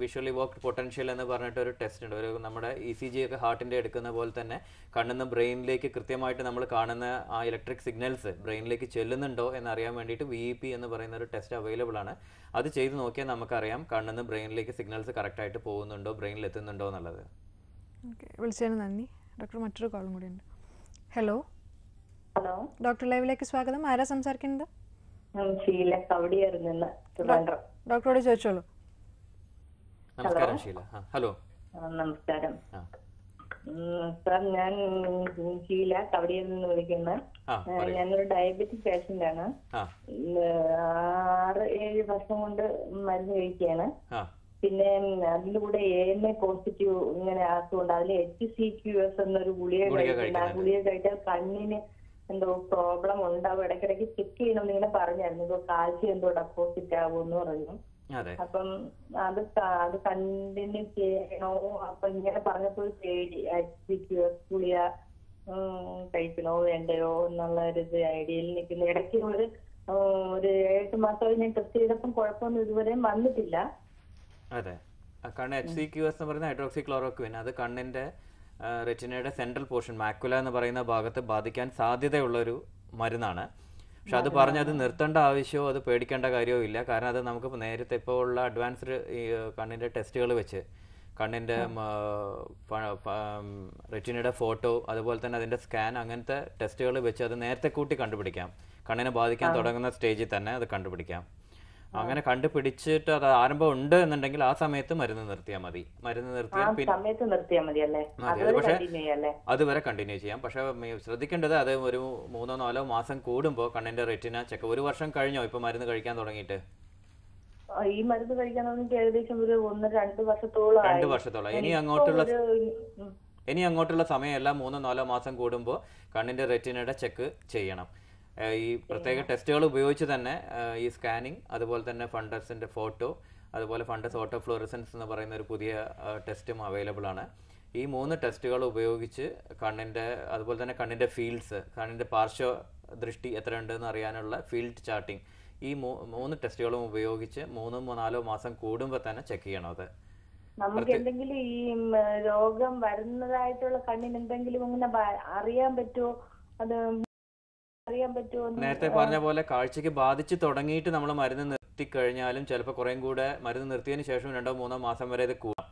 വിഷ്വലി വർക്ക് പൊട്ടൻഷ്യൽ എന്ന് പറഞ്ഞിട്ട് ഒരു ടെസ്റ്റ് ഉണ്ട് ഒരു നമ്മുടെ ഇ സി ജി ഒക്കെ ഹാർട്ടിൻ്റെ എടുക്കുന്ന പോലെ തന്നെ കണ്ണുന്ന ബ്രെയിനിലേക്ക് കൃത്യമായിട്ട് നമ്മൾ കാണുന്ന ആ ഇലക്ട്രിക് സിഗ്നൽസ് ബ്രെയിനിലേക്ക് ചെല്ലുന്നുണ്ടോ e എന്ന് അറിയാൻ വേണ്ടിയിട്ട് വി പി എന്ന് പറയുന്ന ഒരു ടെസ്റ്റ് അവൈലബിൾ ആണ് അത് ചെയ്ത് നോക്കിയാൽ നമുക്കറിയാം കണ്ണുന്ന ബ്രെയിനിലേക്ക് സിഗ്നൽസ് കറക്റ്റായിട്ട് പോകുന്നുണ്ടോ ബ്രെയിനിൽ എത്തുന്നുണ്ടോ എന്നുള്ളത് വിളിച്ചതിന് നന്ദി ഡോക്ടർ മറ്റൊരു കോളും കൂടി ഉണ്ട് ഹലോ ഹലോ ഡോക്ടർ ലൈവിലേക്ക് സ്വാഗതം ആരാ സംസാരിക്കുന്നത് ഷീല കവടിയായിരുന്നു ട്രിവാൻഡ്രം ഡോക്ടറോട് ചോദിച്ചോളൂ നമസ്കാരം ഷീല ഹലോ നമസ്കാരം സാർ ഞാൻ ഷീല കവടിയിൽ നിന്ന് വിളിക്കുന്ന ഞാനൊരു ഡയബറ്റിക് പേഷ്യന്റ് ആണ് ആറ് ഏഴ് വർഷം കൊണ്ട് മരുന്ന് കഴിക്കുകയാണ് പിന്നെ അതിലൂടെ എ എൻ എ പോസിറ്റീവ് ഇങ്ങനെ ആക്കുന്നുണ്ട് അതിൽ എച്ച് സി ക്യു എസ് എന്നൊരു ഗുളിക കഴിക്കുന്നുണ്ട് ആ ഗുളിക കഴിച്ചാൽ കണ്ണിന് എന്തോ പ്രോബ്ലം ഉണ്ടാവും ഇടയ്ക്കിടയ്ക്ക് ചെക്ക് ചെയ്യണം ഇങ്ങനെ പറഞ്ഞായിരുന്നു ഇപ്പൊ കാൽസ്യം എന്തോ ഡെപ്പോസിറ്റ് ആവുമെന്ന് പറഞ്ഞു അപ്പം അത് അത് കണ്ടിന്യൂ ചെയ്യണോ അപ്പൊ ഇങ്ങനെ പറഞ്ഞപ്പോൾ പേടി ഗുളിക കഴിക്കണോ വേണ്ടയോ എന്നുള്ള ഒരു ഇത് ഐഡിയയിൽ നിൽക്കുന്നു ഇടയ്ക്ക് ഒരു ഒരു ഏഴ് മാസമായി ഞാൻ ടെസ്റ്റ് ചെയ്തപ്പം കുഴപ്പമൊന്നും ഇതുവരെയും വന്നിട്ടില്ല അതെ കാരണം എച്ച് സി ക്യു എസ് എന്ന് പറയുന്ന ഹൈഡ്രോക്സി ക്ലോറോക്വിൻ അത് കണ്ണിന്റെ റെറ്റിനയുടെ സെൻട്രൽ പോർഷൻ മാക്കുല എന്ന് പറയുന്ന ഭാഗത്ത് ബാധിക്കാൻ സാധ്യതയുള്ളൊരു മരുന്നാണ് പക്ഷെ അത് പറഞ്ഞ് അത് നിർത്തേണ്ട ആവശ്യമോ അത് പേടിക്കേണ്ട കാര്യവും ഇല്ല കാരണം അത് നമുക്ക് നേരത്തെ ഇപ്പോൾ ഉള്ള അഡ്വാൻസ്ഡ് ഈ കണ്ണിൻ്റെ ടെസ്റ്റുകൾ വെച്ച് കണ്ണിൻ്റെ റെറ്റിനയുടെ ഫോട്ടോ അതുപോലെ തന്നെ അതിൻ്റെ സ്കാൻ അങ്ങനത്തെ ടെസ്റ്റുകൾ വെച്ച് അത് നേരത്തെ കൂട്ടി കണ്ടുപിടിക്കാം കണ്ണിനെ ബാധിക്കാൻ തുടങ്ങുന്ന സ്റ്റേജിൽ തന്നെ അത് കണ്ടുപിടിക്കാം അങ്ങനെ കണ്ടുപിടിച്ചിട്ട് അത് ആരംഭം ഉണ്ട് എന്നുണ്ടെങ്കിൽ ആ സമയത്ത് മരുന്ന് നിർത്തിയാൽ മതി മരുന്ന് നിർത്തിയാൽ പക്ഷെ അതുവരെ കണ്ടിന്യൂ ചെയ്യാം പക്ഷെ ശ്രദ്ധിക്കേണ്ടത് അത് ഒരു മൂന്നോ നാലോ മാസം കൂടുമ്പോൾ കണ്ണിന്റെ റെറ്റിന ചെക്ക് ഒരു വർഷം കഴിഞ്ഞോ ഇപ്പൊ മരുന്ന് കഴിക്കാൻ തുടങ്ങിയിട്ട് ഈ മരുന്ന് കഴിക്കാൻ തുടങ്ങിയിട്ട് ഏകദേശം ഒരു ഒന്ന് രണ്ട് വർഷത്തോളം രണ്ട് വർഷത്തോളം ഇനി അങ്ങോട്ടുള്ള ഇനി അങ്ങോട്ടുള്ള സമയമെല്ലാം മൂന്നോ നാലോ മാസം കൂടുമ്പോൾ കണ്ണിന്റെ റെറ്റിനയുടെ ചെക്ക് ചെയ്യണം ഈ പ്രത്യേക ടെസ്റ്റുകൾ ഉപയോഗിച്ച് തന്നെ ഈ സ്കാനിങ് അതുപോലെ തന്നെ ഫണ്ടസിൻ്റെ ഫോട്ടോ അതുപോലെ ഫണ്ടസ് ഓട്ടോ ഫ്ലോറിസൻസ് എന്ന് പറയുന്ന ഒരു പുതിയ ടെസ്റ്റും അവൈലബിൾ ആണ് ഈ മൂന്ന് ടെസ്റ്റുകൾ ഉപയോഗിച്ച് കണ്ണിൻ്റെ അതുപോലെ തന്നെ കണ്ണിൻ്റെ ഫീൽഡ്സ് കണ്ണിൻ്റെ പാർശ്വ ദൃഷ്ടി എന്ന് അറിയാനുള്ള ഫീൽഡ് ചാർട്ടിംഗ് ഈ മൂന്ന് ടെസ്റ്റുകളും ഉപയോഗിച്ച് മൂന്നോ നാലോ മാസം കൂടുമ്പോൾ തന്നെ ചെക്ക് ചെയ്യണം അത് നമുക്ക് എന്തെങ്കിലും ഈ രോഗം വരുന്നതായിട്ടുള്ള കണ്ണിന് എന്തെങ്കിലും ഇങ്ങനെ അറിയാൻ പറ്റുമോ അത് നേരത്തെ പറഞ്ഞ പോലെ കാഴ്ചക്ക് ബാധിച്ച് തുടങ്ങിയിട്ട് നമ്മൾ മരുന്ന് നിർത്തിക്കഴിഞ്ഞാലും ചിലപ്പോൾ കുറേം കൂടെ മരുന്ന് നിർത്തിയതിന് ശേഷം രണ്ടോ മൂന്നോ മാസം വരെ ഇത് കൂടാം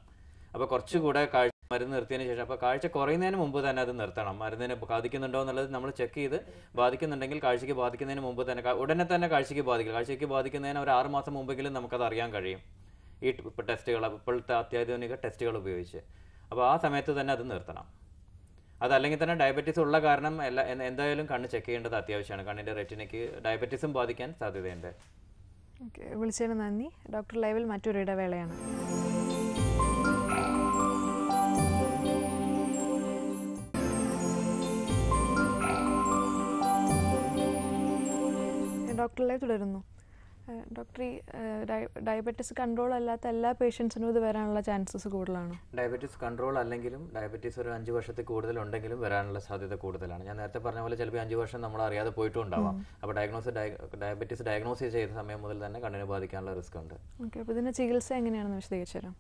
അപ്പോൾ കുറച്ചുകൂടെ കാഴ്ച മരുന്ന് നിർത്തിയതിന് ശേഷം അപ്പോൾ കാഴ്ച കുറയുന്നതിന് മുമ്പ് തന്നെ അത് നിർത്തണം മരുന്നിന് ബാധിക്കുന്നുണ്ടോ എന്നുള്ളത് നമ്മൾ ചെക്ക് ചെയ്ത് ബാധിക്കുന്നുണ്ടെങ്കിൽ കാഴ്ചക്ക് ബാധിക്കുന്നതിന് മുമ്പ് തന്നെ ഉടനെ തന്നെ കാഴ്ചക്ക് ബാധിക്കും കാഴ്ചക്ക് ബാധിക്കുന്നതിന് ഒരു ആറ് മാസം മുമ്പെങ്കിലും നമുക്കത് അറിയാൻ കഴിയും ഈ ടെസ്റ്റുകൾ ഇപ്പോഴത്തെ അത്യാധുനിക ടെസ്റ്റുകൾ ഉപയോഗിച്ച് അപ്പോൾ ആ സമയത്ത് തന്നെ അത് നിർത്തണം അതല്ലെങ്കിൽ തന്നെ ഡയബറ്റീസ് ഉള്ള കാരണം എല്ലാ എന്തായാലും കണ്ണ് ചെക്ക് ചെയ്യേണ്ടത് അത്യാവശ്യമാണ് കണ്ണിൻ്റെ റെറ്റിനയ്ക്ക് ഡയബറ്റീസും ബാധിക്കാൻ സാധ്യതയുണ്ട് ഓക്കെ വിളിച്ചതിന് നന്ദി ഡോക്ടർ ലൈവിൽ മറ്റൊരു ഇടവേളയാണ് ഡോക്ടർ ലൈവ് തുടരുന്നു ഡോക്ടർ ഈ ഡയബറ്റിസ് കൺട്രോൾ അല്ലാത്ത എല്ലാ പേഷ്യൻസിനും ഇത് വരാനുള്ള ചാൻസസ് കൂടുതലാണ് ഡയബറ്റിസ് കൺട്രോൾ അല്ലെങ്കിലും ഡയബറ്റിസ് ഒരു അഞ്ച് വർഷത്തിൽ കൂടുതൽ ഉണ്ടെങ്കിലും വരാനുള്ള സാധ്യത കൂടുതലാണ് ഞാൻ നേരത്തെ പറഞ്ഞ പോലെ ചിലപ്പോൾ അഞ്ച് വർഷം നമ്മൾ അറിയാതെ പോയിട്ടും ഉണ്ടാവാം അപ്പോൾ ഡയഗ്നോസ് ഡയബറ്റിസ് ഡയഗ്നോസ് ചെയ്ത സമയം മുതൽ തന്നെ കണ്ണിന് ബാധിക്കാനുള്ള റിസ്ക് ഉണ്ട് ഓക്കെ അപ്പോൾ ഇതിന്റെ ചികിത്സ എങ്ങനെയാണെന്ന് വിശദീകരിച്ചു തരാം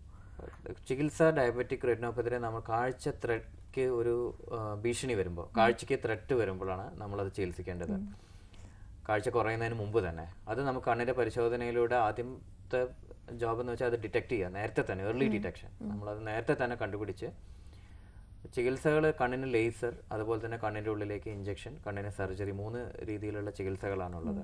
ചികിത്സ ഡയബറ്റിക് റെറ്റിനോപ്പതിരെ നമ്മൾ കാഴ്ച ത്രെക്ക് ഒരു ഭീഷണി വരുമ്പോൾ കാഴ്ചയ്ക്ക് ത്രെറ്റ് വരുമ്പോഴാണ് നമ്മളത് ചികിത്സിക്കേണ്ടത് കാഴ്ച കുറയുന്നതിന് മുമ്പ് തന്നെ അത് നമുക്ക് കണ്ണിൻ്റെ പരിശോധനയിലൂടെ ആദ്യത്തെ ജോബ് എന്ന് വെച്ചാൽ അത് ഡിറ്റക്ട് ചെയ്യുക നേരത്തെ തന്നെ ഏർലി ഡിറ്റക്ഷൻ നമ്മളത് നേരത്തെ തന്നെ കണ്ടുപിടിച്ച് ചികിത്സകൾ കണ്ണിന് ലേസർ അതുപോലെ തന്നെ കണ്ണിൻ്റെ ഉള്ളിലേക്ക് ഇഞ്ചക്ഷൻ കണ്ണിന് സർജറി മൂന്ന് രീതിയിലുള്ള ചികിത്സകളാണുള്ളത്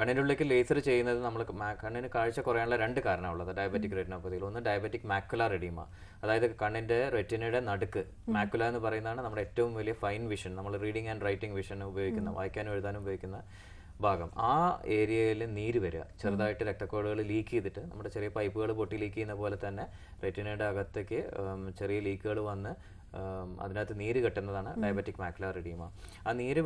കണ്ണിനുള്ളിലേക്ക് ലേസർ ചെയ്യുന്നത് നമ്മൾ കണ്ണിന് കാഴ്ച കുറയാനുള്ള രണ്ട് കാരണമുള്ളത് ഡയബറ്റിക് റെറ്റിനോപ്പതിയിൽ ഒന്ന് ഡയബറ്റിക് മാക്കുല റെഡിമ അതായത് കണ്ണിൻ്റെ റെറ്റിനയുടെ നടുക്ക് മാക്കുല എന്ന് പറയുന്നതാണ് നമ്മുടെ ഏറ്റവും വലിയ ഫൈൻ വിഷൻ നമ്മൾ റീഡിങ് ആൻഡ് റൈറ്റിംഗ് വിഷൻ ഉപയോഗിക്കുന്ന വായിക്കാനും എഴുതാനും ഉപയോഗിക്കുന്ന ഭാഗം ആ ഏരിയയിൽ നീര് വരിക ചെറുതായിട്ട് രക്തക്കോടുകൾ ലീക്ക് ചെയ്തിട്ട് നമ്മുടെ ചെറിയ പൈപ്പുകൾ പൊട്ടി ലീക്ക് ചെയ്യുന്ന പോലെ തന്നെ റെറ്റിനയുടെ അകത്തേക്ക് ചെറിയ ലീക്കുകൾ വന്ന് അതിനകത്ത് നീര് കെട്ടുന്നതാണ് ഡയബറ്റിക് മാക്കുലർ ഇഡീമ ആ നീര്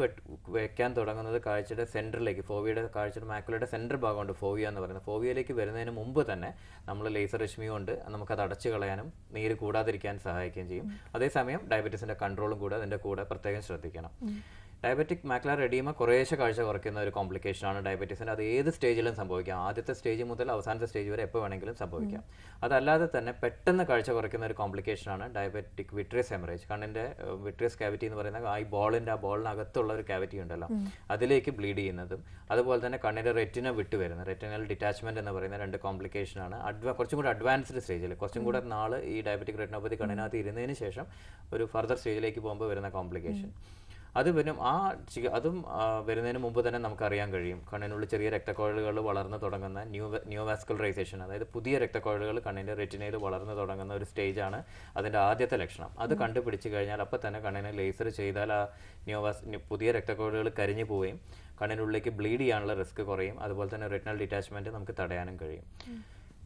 വെക്കാൻ തുടങ്ങുന്നത് കാഴ്ചയുടെ സെൻറ്ററിലേക്ക് ഫോവിയുടെ കാഴ്ചയുടെ മാക്കുലയുടെ സെൻറ്റർ ഭാഗമുണ്ട് ഫോവിയ എന്ന് പറയുന്നത് ഫോവിയയിലേക്ക് വരുന്നതിന് മുമ്പ് തന്നെ നമ്മൾ ലേസർ രശ്മി കൊണ്ട് നമുക്കത് അടച്ചു കളയാനും നീര് കൂടാതിരിക്കാൻ സഹായിക്കുകയും ചെയ്യും അതേസമയം ഡയബറ്റീസിൻ്റെ കൺട്രോളും കൂടെ അതിൻ്റെ കൂടെ പ്രത്യേകം ശ്രദ്ധിക്കണം ഡയബറ്റിക് മാക്ലർ എഡീമ കുറേശ്ശെ കാഴ്ച കുറയ്ക്കുന്ന ഒരു കോംപ്ലിക്കേഷനാണ് ഡയബറ്റീസിൻ്റെ അത് ഏത് സ്റ്റേജിലും സംഭവിക്കാം ആദ്യത്തെ സ്റ്റേജ് മുതൽ അവസാനത്തെ സ്റ്റേജ് വരെ എപ്പോൾ വേണമെങ്കിലും സംഭവിക്കാം അതല്ലാതെ തന്നെ പെട്ടെന്ന് കാഴ്ച കുറയ്ക്കുന്ന ഒരു കോംപ്ലിക്കേഷനാണ് ഡയബറ്റിക് വിട്രിയസ് ഹെമറേജ് കണ്ണിൻ്റെ വിട്രിയസ് കാവിറ്റി എന്ന് പറയുന്ന ആ ഈ ബോളിൻ്റെ ആ ബോളിനകത്തുള്ള ഒരു കാവിറ്റി ഉണ്ടല്ലോ അതിലേക്ക് ബ്ലീഡ് ചെയ്യുന്നതും അതുപോലെ തന്നെ കണ്ണിൻ്റെ റെറ്റിന വിട്ടു വരുന്നത് റെറ്റിനൽ ഡിറ്റാച്ച്മെൻറ്റ് എന്ന് പറയുന്ന രണ്ട് കോംപ്ലിക്കേഷനാണ് അഡ്വാ കുറച്ചും കൂടി അഡ്വാൻസ്ഡ് സ്റ്റേജിൽ കുറച്ചും കൂടെ നാൾ ഈ ഡയബറ്റിക് റെറ്റിനോപ്പതി കണ്ണിനകത്ത് ഇരുന്നതിന് ശേഷം ഒരു ഫർദർ സ്റ്റേജിലേക്ക് പോകുമ്പോൾ വരുന്ന കോംപ്ലിക്കേഷൻ അത് വരും ആ അതും വരുന്നതിന് മുമ്പ് തന്നെ നമുക്കറിയാൻ കഴിയും കണ്ണിനുള്ളിൽ ചെറിയ രക്തക്കുഴലുകൾ വളർന്നു തുടങ്ങുന്ന ന്യൂ ന്യൂവാസ്കുലറൈസേഷൻ അതായത് പുതിയ രക്തക്കുഴലുകൾ കണ്ണിൻ്റെ റെറ്റിനയിൽ വളർന്നു തുടങ്ങുന്ന ഒരു സ്റ്റേജാണ് അതിൻ്റെ ആദ്യത്തെ ലക്ഷണം അത് കണ്ടുപിടിച്ച് കഴിഞ്ഞാൽ അപ്പോൾ തന്നെ കണ്ണിന് ലേസർ ചെയ്താൽ ആ ന്യൂവാസ് പുതിയ രക്തക്കുഴലുകൾ കരിഞ്ഞു പോവുകയും കണ്ണിനുള്ളിലേക്ക് ബ്ലീഡ് ചെയ്യാനുള്ള റിസ്ക് കുറയും അതുപോലെ തന്നെ റെറ്റിനൽ ഡിറ്റാച്ച്മെൻറ്റ് നമുക്ക് തടയാനും കഴിയും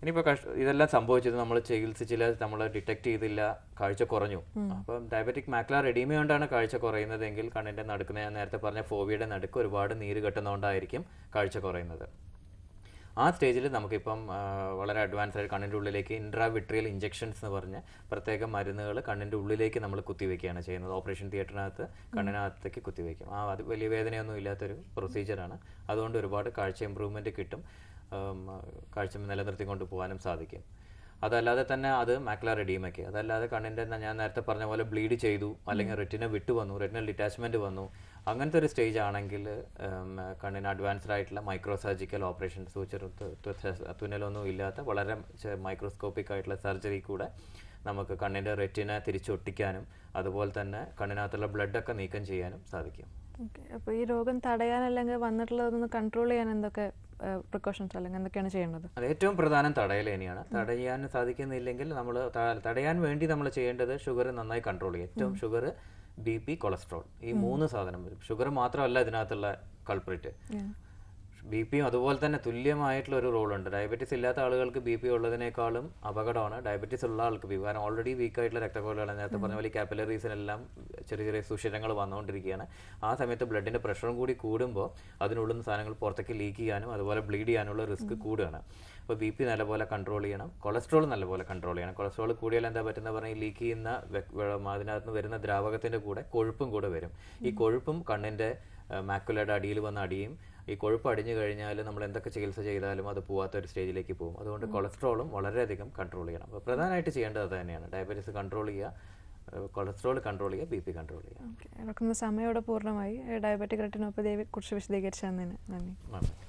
ഇനിയിപ്പോൾ കഷ്ട ഇതെല്ലാം സംഭവിച്ചത് നമ്മൾ ചികിത്സിച്ചില്ല നമ്മൾ ഡിറ്റക്ട് ചെയ്തില്ല കാഴ്ച കുറഞ്ഞു അപ്പം ഡയബറ്റിക് മാക്ല റെഡീമ കൊണ്ടാണ് കാഴ്ച കുറയുന്നതെങ്കിൽ കണ്ണിൻ്റെ നടുക്കുന്ന ഞാൻ നേരത്തെ പറഞ്ഞ ഫോവിയുടെ നടുക്ക് ഒരുപാട് നീര് കെട്ടുന്നതുകൊണ്ടായിരിക്കും കാഴ്ച കുറയുന്നത് ആ സ്റ്റേജിൽ നമുക്കിപ്പം വളരെ അഡ്വാൻസ് ആയിട്ട് കണ്ണിൻ്റെ ഉള്ളിലേക്ക് ഇൻട്രാവിട്രിയൽ ഇഞ്ചെക്ഷൻസ് എന്ന് പറഞ്ഞ് പ്രത്യേക മരുന്നുകൾ കണ്ണിൻ്റെ ഉള്ളിലേക്ക് നമ്മൾ കുത്തിവെക്കുകയാണ് ചെയ്യുന്നത് ഓപ്പറേഷൻ തിയേറ്ററിനകത്ത് കണ്ണിനകത്തേക്ക് കുത്തിവെക്കും ആ അത് വലിയ വേദനയൊന്നും ഇല്ലാത്തൊരു പ്രൊസീജിയറാണ് അതുകൊണ്ട് ഒരുപാട് കാഴ്ച ഇമ്പ്രൂവ്മെൻറ്റ് കിട്ടും കാഴ്ച നിലനിർത്തിക്കൊണ്ട് പോകാനും സാധിക്കും അതല്ലാതെ തന്നെ അത് മാക്ലാർ എഡീമയ്ക്ക് അതല്ലാതെ കണ്ണിൻ്റെ ഞാൻ നേരത്തെ പറഞ്ഞ പോലെ ബ്ലീഡ് ചെയ്തു അല്ലെങ്കിൽ റെറ്റിന വിട്ടു വന്നു റെറ്റിനൽ ഡിറ്റാച്ച്മെൻറ്റ് വന്നു അങ്ങനത്തെ ഒരു സ്റ്റേജ് ആണെങ്കിൽ കണ്ണിന് അഡ്വാൻസ്ഡ് ആയിട്ടുള്ള മൈക്രോസർജിക്കൽ ഓപ്പറേഷൻ സൂച്ചർ തുന്നലൊന്നും ഇല്ലാത്ത വളരെ മൈക്രോസ്കോപ്പിക് ആയിട്ടുള്ള സർജറി കൂടെ നമുക്ക് കണ്ണിൻ്റെ റെറ്റിന തിരിച്ചൊട്ടിക്കാനും അതുപോലെ തന്നെ കണ്ണിനകത്തുള്ള ബ്ലഡൊക്കെ നീക്കം ചെയ്യാനും സാധിക്കും അപ്പോൾ ഈ രോഗം തടയാൻ അല്ലെങ്കിൽ വന്നിട്ടുള്ളതൊന്ന് കൺട്രോൾ ചെയ്യാൻ എന്തൊക്കെ പ്രിക്കോഷൻസ് അല്ലെങ്കിൽ എന്തൊക്കെയാണ് ചെയ്യേണ്ടത് അത് ഏറ്റവും പ്രധാനം തടയൽ തന്നെയാണ് തടയാൻ സാധിക്കുന്നില്ലെങ്കിൽ നമ്മൾ തടയാൻ വേണ്ടി നമ്മൾ ചെയ്യേണ്ടത് ഷുഗർ നന്നായി കൺട്രോൾ ചെയ്യുക ഏറ്റവും ഷുഗർ ബി പി കൊളസ്ട്രോൾ ഈ മൂന്ന് സാധനം ഷുഗർ മാത്രമല്ല ഇതിനകത്തുള്ള കൾപ്രിറ്റ് ബി പിയും അതുപോലെ തന്നെ തുല്യമായിട്ടുള്ള ഒരു റോളുണ്ട് ഡയബറ്റീസ് ഇല്ലാത്ത ആളുകൾക്ക് ബി പി ഉള്ളതിനേക്കാളും അപകടമാണ് ഡയബറ്റീസ് ഉള്ള ആൾക്ക് ബി പി കാരണം ഓൾറെഡി വീക്കായിട്ടുള്ള രക്തക്കോലുകൾ നേരത്തെ പറഞ്ഞ പോലെ കാപ്പിലറീസിനെല്ലാം ചെറിയ ചെറിയ സുഷിരങ്ങൾ വന്നുകൊണ്ടിരിക്കുകയാണ് ആ സമയത്ത് ബ്ലഡിൻ്റെ പ്രഷറും കൂടി കൂടുമ്പോൾ അതിനുള്ളിൽ സാധനങ്ങൾ പുറത്തേക്ക് ലീക്ക് ചെയ്യാനും അതുപോലെ ബ്ലീഡ് ചെയ്യാനുള്ള റിസ്ക് കൂടുകയാണ് അപ്പോൾ ബി പി നല്ലപോലെ കൺട്രോൾ ചെയ്യണം കൊളസ്ട്രോൾ നല്ലപോലെ കൺട്രോൾ ചെയ്യണം കൊളസ്ട്രോൾ കൂടിയാൽ എന്താ പറ്റുന്ന പറഞ്ഞാൽ ലീക്ക് ചെയ്യുന്ന അതിനകത്ത് നിന്ന് വരുന്ന ദ്രാവകത്തിൻ്റെ കൂടെ കൊഴുപ്പും കൂടെ വരും ഈ കൊഴുപ്പും കണ്ണിൻ്റെ മാക്കുലയുടെ അടിയിൽ വന്ന അടിയും ഈ കൊഴുപ്പ് അടിഞ്ഞു കഴിഞ്ഞാൽ നമ്മൾ എന്തൊക്കെ ചികിത്സ ചെയ്താലും അത് പോവാത്ത ഒരു സ്റ്റേജിലേക്ക് പോകും അതുകൊണ്ട് കൊളസ്ട്രോളും വളരെയധികം കൺട്രോൾ ചെയ്യണം അപ്പോൾ പ്രധാനമായിട്ട് ചെയ്യേണ്ടത് തന്നെയാണ് ഡയബറ്റീസ് കൺട്രോൾ ചെയ്യുക കൊളസ്ട്രോൾ കൺട്രോൾ ചെയ്യുക ബി പി കൺട്രോൾ ചെയ്യുക ഡോക്ടർ സമയം ഇവിടെ പൂർണ്ണമായി ഡയബറ്റിക് റെറ്റിനോപ്പതിയെ കുറിച്ച് വിശദീകരിച്ചു നന്ദി നന്ദി